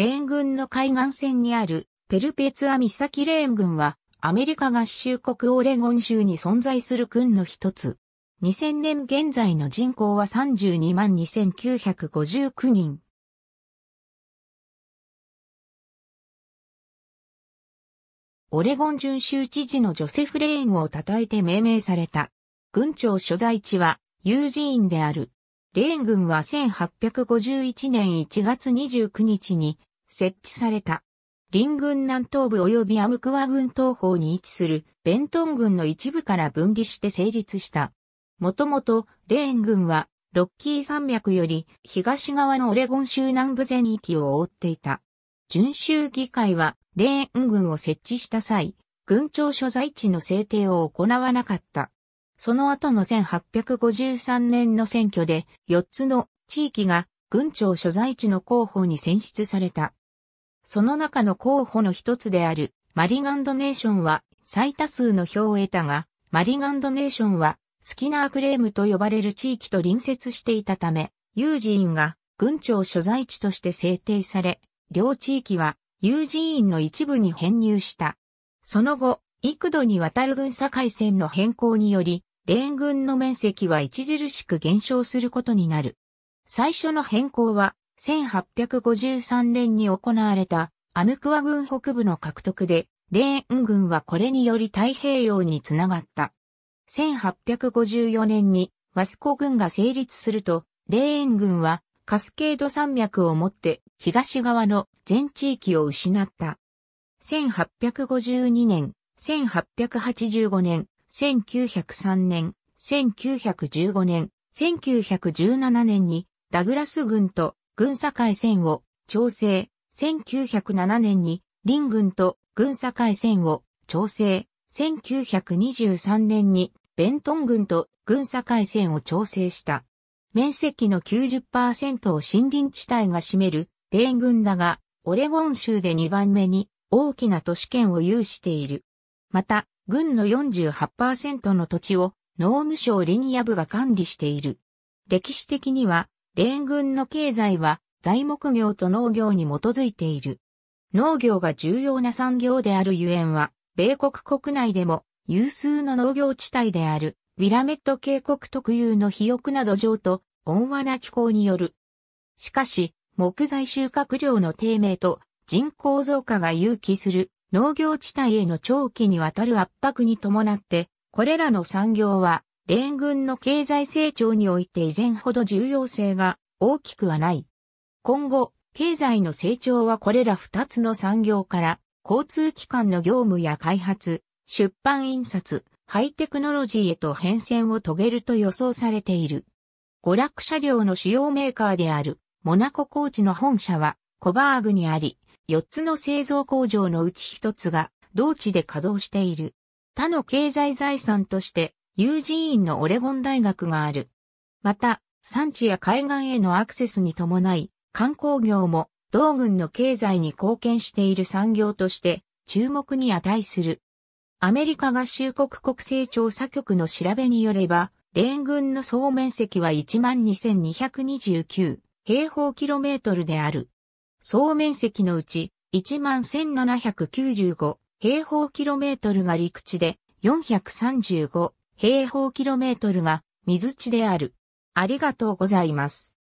レーン群の海岸線にあるペルペツア岬レーン群はアメリカ合衆国オレゴン州に存在する群の一つ。2000年現在の人口は32万2959人。オレゴン準州知事のジョセフ・レーンを称えて命名された。軍庁所在地はユージーンである。レーン軍は1851年1月29日に設置された。林軍南東部及びアムクワ軍東方に位置するベントン軍の一部から分離して成立した。もともと、レーン軍は、ロッキー山脈より東側のオレゴン州南部全域を覆っていた。準州議会は、レーン軍を設置した際、軍庁所在地の制定を行わなかった。その後の1853年の選挙で、4つの地域が軍庁所在地の候補に選出された。その中の候補の一つであるマリガンドネーションは最多数の票を得たが、マリガンドネーションはスキナークレームと呼ばれる地域と隣接していたため、ユージーンが軍庁所在地として制定され、両地域はユージーンの一部に編入した。その後、幾度にわたる軍境線の変更により、連軍の面積は著しく減少することになる。最初の変更は、1853年に行われたアムクア軍北部の獲得で、レーン軍はこれにより太平洋につながった。1854年にワスコ軍が成立すると、レーン軍はカスケード山脈をもって東側の全地域を失った。1852年、1885年、1903年、1915年、1917年にダグラス軍と軍境線を調整。1907年に林軍と軍境線を調整。1923年にベントン軍と軍境線を調整した。面積の90%を森林地帯が占める米軍だが、オレゴン州で2番目に大きな都市圏を有している。また、軍の48%の土地を農務省林野部が管理している。歴史的には援軍の経済は材木業と農業に基づいている。農業が重要な産業であるゆえんは、米国国内でも有数の農業地帯である、ウィラメット渓谷特有の肥沃な土壌と温和な気候による。しかし、木材収穫量の低迷と人口増加が有機する農業地帯への長期にわたる圧迫に伴って、これらの産業は援軍の経済成長において以前ほど重要性が大きくはない。今後、経済の成長はこれら二つの産業から、交通機関の業務や開発、出版印刷、ハイテクノロジーへと変遷を遂げると予想されている。娯楽車両の主要メーカーである、モナココーチの本社は、コバーグにあり、4つの製造工場のうち1つが、同地で稼働している。他の経済財産として、有事院のオレゴン大学がある。また、産地や海岸へのアクセスに伴い、観光業も同軍の経済に貢献している産業として注目に値する。アメリカ合衆国国勢調査局の調べによれば、レーン軍の総面積は12,229平方キロメートルである。総面積のうち11,795平方キロメートルが陸地で435平方キロメートルが水地である。ありがとうございます。